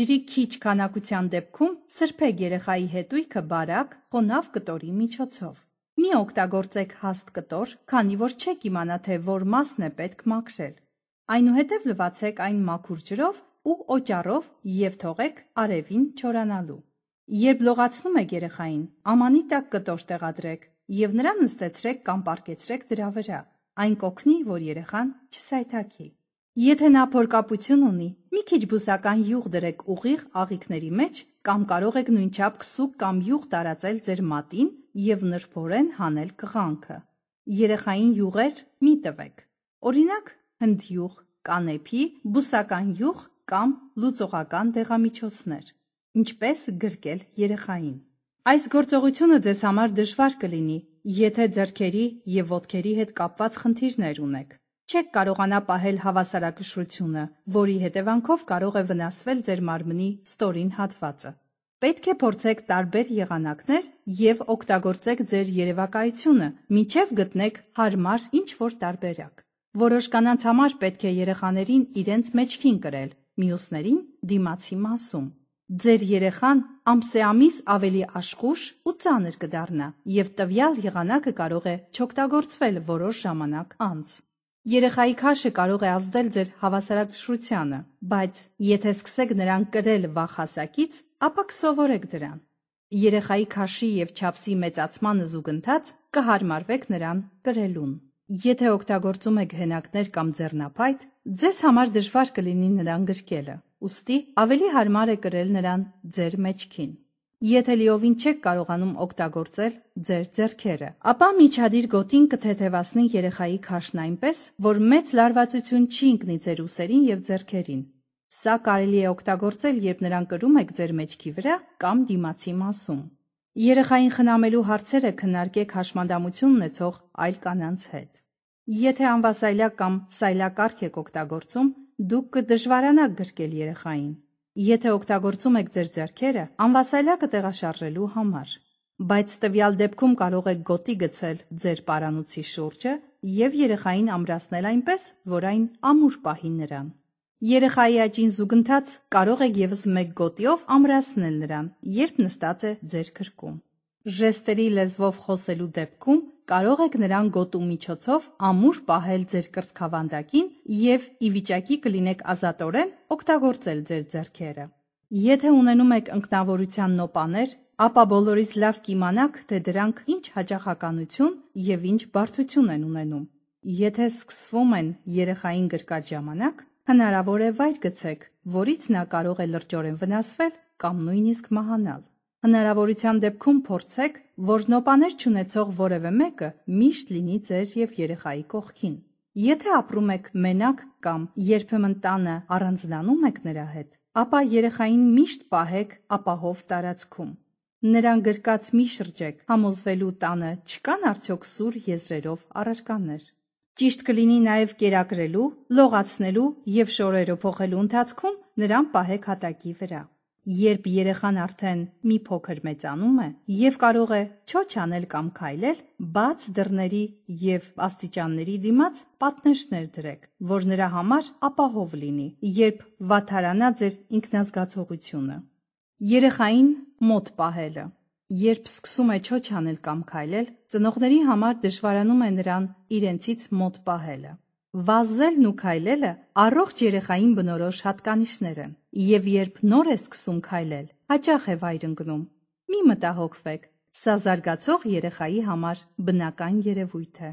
Ջրի քիչ քանակության դեպքում սրբեք երեխայի հետույքը բարակ, խոնավ կտորի միջոցով։ Մի օգտագործեք հաստ կտոր, քանի որ չեք իմանա թե որ մասն է պետք մաքրել։ Այնուհետև լվացեք այն մաքուր ջրով ու օճառով եւ թողեք արևին չորանալու։ Երբ լողացնում եք երեխային, ամանի տակ կտոր տեղադրեք եւ նրան նստեցրեք կամ պարկեցրեք դրա վրա։ Այն կօգնի, որ երեխան չսայթաքի։ Եթե նա փորկապություն ունի, մի քիչ բուսական յուղ դրեք ուղիղ աղիքների մեջ կամ կարող եք նույնչափ քսուկ կամ յուղ տարածել ձեր մատին եւ նրբորեն հանել կղանքը։ Երեխային յուղեր մի տվեք։ Օրինակ, հնդյուղ, կանեփի, բուսական յուղ կամ լուծողական դեղամիջոցներ, ինչպես գրկել երեխային։ Այս գործողությունը ձեզ համար դժվար կլինի, եթե ձեռքերի եւ ոտքերի հետ կապված խնդիրներ ունեք չեք կարողանա պահել հավասարակշռությունը, որի հետևանքով կարող է վնասվել ձեր մարմնի ստորին հատվածը։ Պետք է փորձեք տարբեր եղանակներ եւ օգտագործեք ձեր երևակայությունը, միջև գտնեք հարմար ինչ որ տարբերակ։ Որոշ կանանց համար պետք է երեխաներին իրենց մեջքին կրել, մյուսներին դիմացի մասում։ Ձեր երեխան ամսեամիս ավելի աշխուժ ու ծանր կդառնա, եւ տվյալ եղանակը կարող է չօգտագործվել որոշ ժամանակ անց։ Երեխայի քաշը կարող է ազդել ձեր հավասարակշռությանը, բայց եթե սկսեք նրան կրել վախ հասակից, ապա կսովորեք դրան։ Երեխայի քաշի եւ ճապսի մեծացմանը զուգընթաց կհարմարվեք նրան կրելուն։ Եթե օգտագործում եք հենակներ կամ ձեռնափայտ, ձեզ համար դժվար կլինի նրան գրկելը։ Ոստի ավելի հարմար է կրել նրան ձեր մեջքին։ Եթե լիովին չեք կարողանում օգտագործել ձեր ձեռքերը, ապա միջադիր գոտին կթեթևացնի երեխայի քաշն այնպես, որ մեծ լարվածություն չի ընկնի ձեր ուսերին եւ ձեռքերին։ Սա կարելի է օգտագործել, երբ նրան կրում եք ձեր մեջքի վրա կամ դիմացի մասում։ Երեխային խնամելու հարցերը քննարկեք հաշմանդամություն ունեցող այլ կանանց հետ։ Եթե անվասայլակ կամ սայլակարգ եք օգտագործում, դուք կդժվարանաք գրկել երեխային եթե օգտագործում եք ձեր ձեռքերը անվասայլակը տեղաշարժելու համար։ Բայց տվյալ դեպքում կարող եք գոտի գցել ձեր պարանոցի շուրջը եւ երեխային ամրացնել այնպես, որ այն ամուր պահի նրան։ Երեխայի աճին զուգընթաց կարող եք եւս մեկ գոտիով ամրացնել նրան, երբ նստած է ձեր քրկում։ Ժեստերի լեզվով խոսելու դեպքում կարող եք նրան գոտու միջոցով ամուր պահել ձեր կրծքավանդակին եւ ի վիճակի կլինեք ազատորեն օգտագործել ձեր ձեռքերը։ Եթե ունենում եք ընկնավորության նոպաներ, ապա բոլորից լավ կիմանաք, թե դրանք ինչ հաջողականություն եւ ինչ բարդություն են ունենում։ Եթե սկսվում են երեխային գրկած ժամանակ, հնարավոր է վայր գցեք, որից նա կարող է լրջորեն վնասվել կամ նույնիսկ մահանալ։ Հնարավորության դեպքում փորձեք, որ նոպաներ չունեցող որևէ մեկը միշտ լինի ձեր եւ երեխայի կողքին։ Եթե ապրում եք մենակ կամ երբեմն տանը առանձնանում եք նրա հետ, ապա երեխային միշտ պահեք ապահով տարածքում։ Նրան գրկած մի շրջեք, համոզվելու տանը չկան արդյոք սուր եզրերով առարկաներ։ Ճիշտ կլինի նաև կերակրելու, լողացնելու եւ շորերը փոխելու ընթացքում նրան պահեք հատակի վրա։ Երբ երեխան արդեն մի փոքր մեծանում է եւ կարող է չոչ անել կամ քայլել, բաց դռների եւ աստիճանների դիմաց պատնեշներ դրեք, որ նրա համար ապահով լինի, երբ վաթարանա ձեր ինքնազգացողությունը։ Երեխային մոտ պահելը Երբ սկսում է չոչ անել կամ քայլել, ծնողների համար դժվարանում է նրան իրենցից մոտ պահելը։ Վազելն ու քայլելը առողջ երեխային բնորոշ հատկանիշներ են եւ երբ նոր է սկսում քայլել, հաճախ է վայր ընկնում։ Մի մտահոգվեք, սա զարգացող երեխայի համար բնական երևույթ է։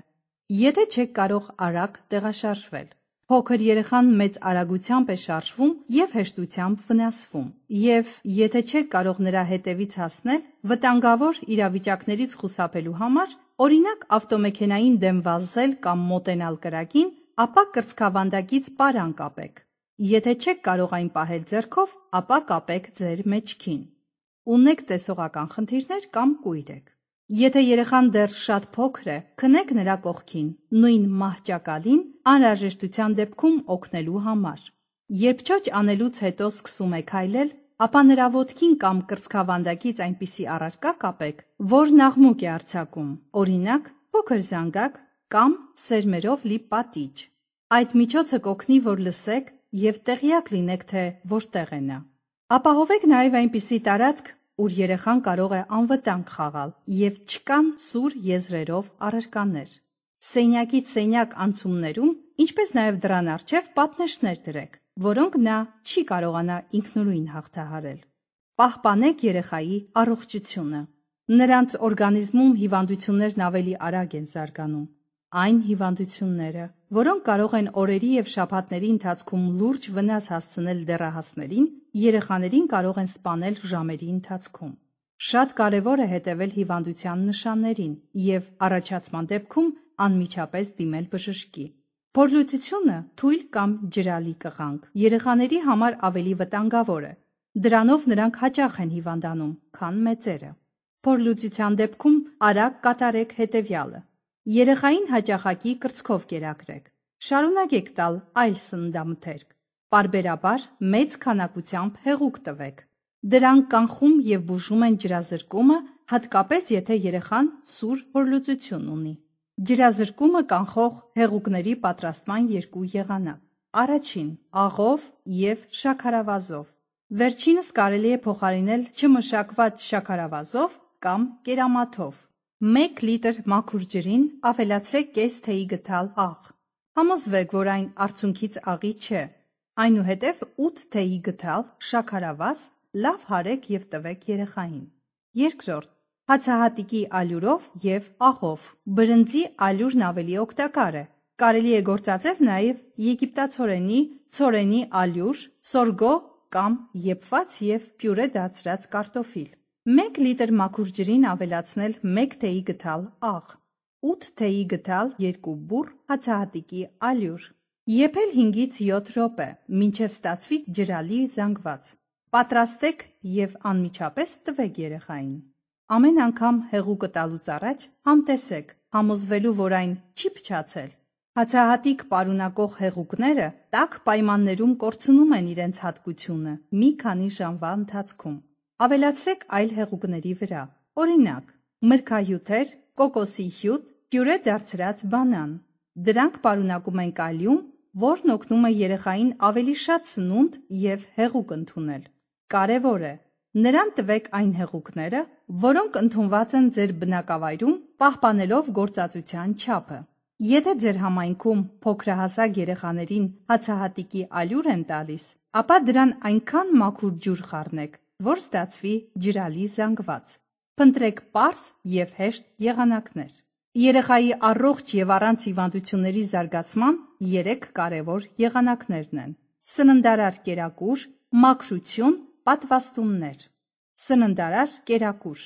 Եթե չեք կարող արագ տեղաշարժվել, Փոքր երեխան մեծ արագությամբ է շարժվում եւ հեշտությամբ վնասվում։ Եվ եթե չեք կարող նրա հետևից հասնել, վտանգավոր իրավիճակներից խուսափելու համար, օրինակ ավտոմեքենային դեմ վազել կամ մոտենալ կրակին, ապա կրծքավանդակից պարան կապեք։ Եթե չեք կարող այն պահել ձեռքով, ապա կապեք ձեր մեջքին։ Ունեք տեսողական խնդիրներ կամ կույրեք։ Եթե երեխան դեռ շատ փոքր է, քնեք նրա կողքին, նույն մահճակալին անհրաժեշտության դեպքում օգնելու համար։ Երբ չոչ անելուց հետո սկսում եք հայլել, ապա նրա ոտքին կամ կրծքավանդակից այնպիսի առարկա կապեք, որ նաղմուկ է արցակում, օրինակ փոքր զանգակ կամ սերմերով լի պատիճ։ Այդ միջոցը կօգնի, որ լսեք եւ տեղյակ լինեք, թե որտեղ է նա։ Ապահովեք նաեւ այնպիսի տարածք, ուր երեխան կարող է անվտանգ խաղալ եւ չկան սուր եզրերով առարկաներ։ Սենյակից սենյակ անցումներում, ինչպես նաեւ դրան արչեւ պատնեշներ դրեք, որոնք նա չի կարողանա ինքնուրույն հաղթահարել։ Պահպանեք երեխայի առողջությունը։ Նրանց օրգանիզմում հիվանդություններն ավելի արագ են զարգանում այն հիվանդությունները, որոնք կարող են օրերի եւ շաբաթների ընթացքում լուրջ վնաս հասցնել դեռահասներին, երեխաներին կարող են սպանել ժամերի ընթացքում։ Շատ կարևոր է հետևել հիվանդության նշաններին եւ առաջացման դեպքում անմիջապես դիմել բժշկի։ Փորլուծությունը թույլ կամ ջրալի կղանք երեխաների համար ավելի վտանգավոր է։ Դրանով նրանք հաճախ են հիվանդանում, քան մեծերը։ Փորլուծության դեպքում արագ կատարեք հետևյալը Երեխային հաճախակի կրծքով կերակրեք։ Շարունակեք տալ այլ սննդամթերք։ Պարբերաբար մեծ քանակությամբ հեղուկ տվեք։ Դրանք կանխում եւ բուժում են ջրազրկումը, հատկապես եթե երեխան սուր հորլուծություն ունի։ Ջրազրկումը կանխող հեղուկների պատրաստման երկու եղանակ։ Առաջին՝ աղով եւ շաքարավազով։ Վերջինս կարելի է փոխարինել չմշակված շաքարավազով կամ կերամաթով։ 1 լիտր մաքուր ջրին ավելացրեք կես թեյի գտալ աղ։ Համոզվեք, որ այն արցունքից աղի չէ։ Այնուհետև 8 թեյի գտալ շաքարավազ լավ հարեք եւ տվեք երեխային։ Երկրորդ. հացահատիկի ալյուրով եւ աղով։ Բրնձի ալյուրն ավելի օգտակար է։ Կարելի է գործածել նաեւ եգիպտացորենի, ցորենի ալյուր, սորգո կամ եփված եւ պյուրե դարձրած կարտոֆիլ։ 1 լիտր մաքուր ջրին ավելացնել 1 թեյի գթալ աղ, 8 թեյի գթալ 2 բուռ հացահատիկի ալյուր։ Եփել 5-ից 7 րոպե, մինչև ստացվի ջրալի զանգված։ Պատրաստեք եւ անմիջապես տվեք երեխային։ Ամեն անգամ հեղու կտալուց առաջ համտեսեք, համոզվելու որ այն չի փչացել։ Հացահատիկ պարունակող հեղուկները տաք պայմաններում կորցնում են իրենց հատկությունը մի քանի ժամվա ընթացքում։ Ավելացրեք այլ հեղուկների վրա։ Օրինակ, մրգահյութեր, կոկոսի հյութ, կյուրե դարձրած բանան։ Դրանք պարունակում են կալիում, որն օգնում է երեխային ավելի շատ սնունդ եւ հեղուկ ընդունել։ Կարևոր է նրան տվեք այն հեղուկները, որոնք ընդունված են ձեր բնակավայրում, պահպանելով գործածության չափը։ Եթե ձեր համայնքում փոքրահասակ երեխաներին հացահատիկի ալյուր են տալիս, ապա դրան այնքան մաքուր ջուր խառնեք, որ ստացվի ջրալի զանգված։ Փնտրեք པարս եւ հեշտ եղանակներ։ Երեխայի առողջ եւ առանց հիվանդությունների զարգացման 3 կարևոր եղանակներն են. սննդարար կերակուր, մաքրություն, պատվաստումներ։ Սննդարար կերակուր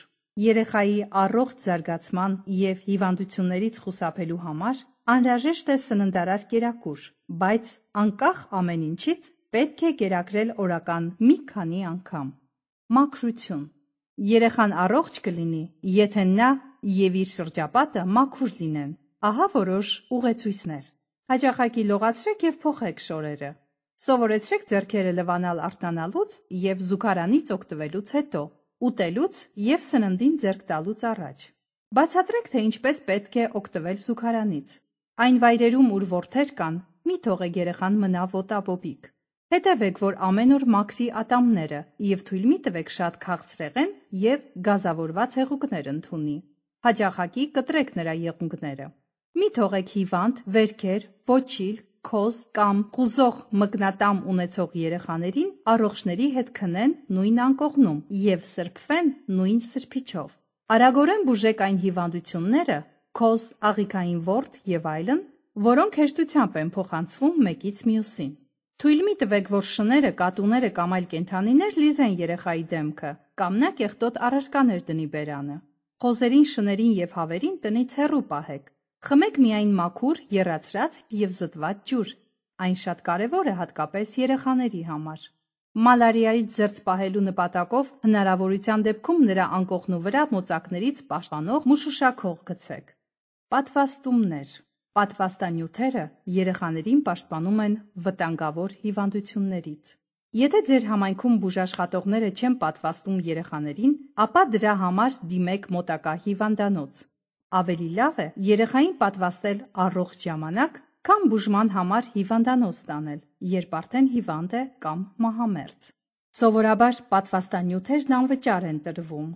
Երեխայի առողջ զարգացման եւ հիվանդություններից խուսափելու համար անհրաժեշտ է սննդարար կերակուր, բայց անկախ ամեն ինչից պետք է կերակրել օրական մի քանի անգամ մաքրություն։ Երեխան առողջ կլինի, եթե նա եւ իր շրջապատը մաքուր լինեն։ Ահա որոշ ուղեցույցներ։ Հաճախակի լողացրեք եւ փոխեք շորերը։ Սովորեցրեք ձեռքերը լվանալ արտանալուց եւ զուգարանից օգտվելուց հետո, ուտելուց եւ սննդին ձեռք տալուց առաջ։ Բացատրեք, թե ինչպես պետք է օգտվել զուգարանից։ Այն վայրերում, ուր ворթեր կան, մի թողեք երեխան մնա ոտաբոբիկ։ Հետևեք, որ ամեն օր մաքրի ատամները եւ թույլ մի տվեք շատ քաղցրեղեն եւ գազավորված հեղուկներ ընդունի։ Հաջախակի կտրեք նրա եղունգները։ Մի թողեք հիվանդ, վերքեր, ոչիլ, քոզ կամ կուզող մգնատամ ունեցող երեխաներին առողջների հետ քնեն նույն անկողնում եւ սրբվեն նույն սրբիչով։ Արագորեն բուժեք այն հիվանդությունները, քոզ, աղիքային ворթ եւ այլն, որոնք հեշտությամբ են փոխանցվում մեկից մյուսին։ Թույլ մի տվեք, որ շները, կատուները կամ այլ կենթանիներ լիզեն երեխայի դեմքը, կամ նա կեղտոտ առարկաներ դնի բերանը։ Խոզերին, շներին եւ հավերին տնից հեռու պահեք։ Խմեք միայն մաքուր, երացրած եւ զտված ջուր։ Այն շատ կարեւոր է հատկապես երեխաների համար։ Մալարիայից զերծ պահելու նպատակով հնարավորության դեպքում նրա անկողնու վրա մոծակներից պաշտպանող մուշուշակող գցեք։ Պատվաստումներ Պատվաստանյութերը երեխաներին պաշտպանում են վտանգավոր հիվանդություններից։ Եթե ձեր համայնքում բուժաշխատողները չեն պատվաստում երեխաներին, ապա դրա համար դիմեք մոտակա հիվանդանոց։ Ավելի լավ է երեխային պատվաստել առողջ ժամանակ կամ բուժման համար հիվանդանոց տանել, երբ արդեն հիվանդ է կամ մահամերձ։ Սովորաբար պատվաստանյութերն անվճար են տրվում։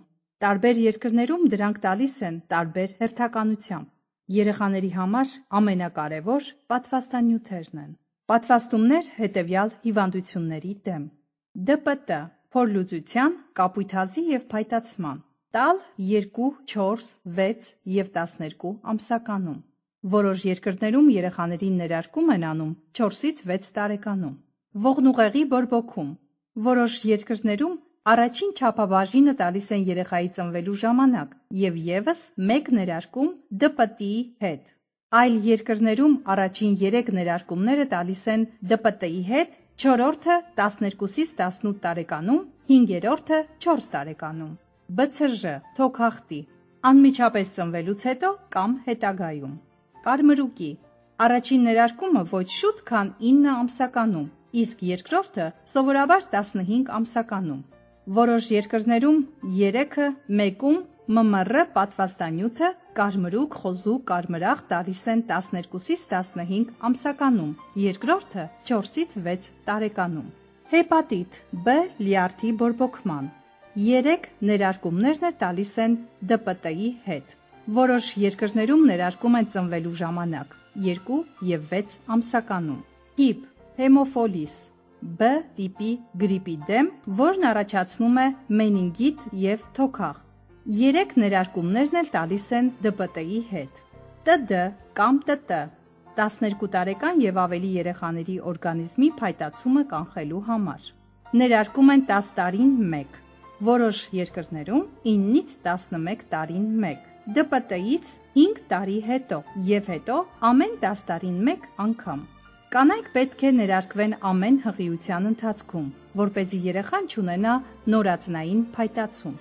Տարբեր երկրներում դրանք տալիս են տարբեր հերթականությամբ։ Երեխաների համար ամենակարևոր պատվաստանյութերն են։ Պատվաստումներ հետևյալ հիվանդությունների դեմ։ ԴՊՏ փորլուծության, կապույթազի եւ փայտացման տալ 2, 4, 6 եւ 12 ամսականում։ Որոշ երկրներում երեխաներին ներարկում են անում 4-ից 6 տարեկանում։ Ողնուղեղի բորբոքում։ Որոշ երկրներում Առաջին չափաբաժինը տալիս են երեխայի ծնվելու ժամանակ եւ եւս մեկ ներարկում ԴՊՏ-ի հետ։ Այլ երկրներում առաջին 3 ներարկումները տալիս են ԴՊՏ-ի հետ, չորրորդը 12-ից 18 տարեկանում, 5-րդը 4 տարեկանում։ ԲՑԺ թոքախտի անմիջապես ծնվելուց հետո կամ հետագայում։ Կարմրուկի առաջին ներարկումը ոչ շուտ քան 9 ամսականում, իսկ երկրորդը սովորաբար 15 ամսականում։ Որոշ երկրներում 3-ը 1-ում ՄՄՌ պատվաստանյութը կարմրուկ, խոզու, կարմրախ տալիս են 12-ից 15 ամսականում, երկրորդը 4-ից 6 տարեկանում։ Հեպատիտ B լյարդի բորբոքման 3 ներարկումներն է տալիս են ԴՊՏ-ի հետ։ Որոշ երկրներում ներարկում են ծնվելու ժամանակ 2 եւ 6 ամսականում։ Հիպ հեմոֆոլիս 1 B տիպի գրիպի դեմ, որն առաջացնում է մենինգիտ եւ թոքախ։ Երեք ներարկումներն էլ տալիս են ԴՊՏ-ի հետ։ ՏԴ կամ ՏՏ 12 տարեկան եւ ավելի երեխաների օրգանիզմի փայտացումը կանխելու համար։ Ներարկում են 10 տարին 1, որոշ երկրներում 9-ից 11 տարին 1, ԴՊՏ-ից 5 տարի հետո եւ հետո ամեն 10 տարին 1 անգամ։ Կանայք պետք է ներարկվեն ամեն հղիության ընթացքում, որ เป զի երեխան ճանենա նորածնային փայտացում։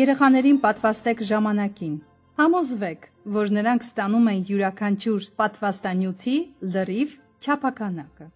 Երեխաներին պատվաստեք ժամանակին։ Համոզվեք, որ նրանք ստանում են յուրաքանչյուր պատվաստանյութի լրիվ չափականակը։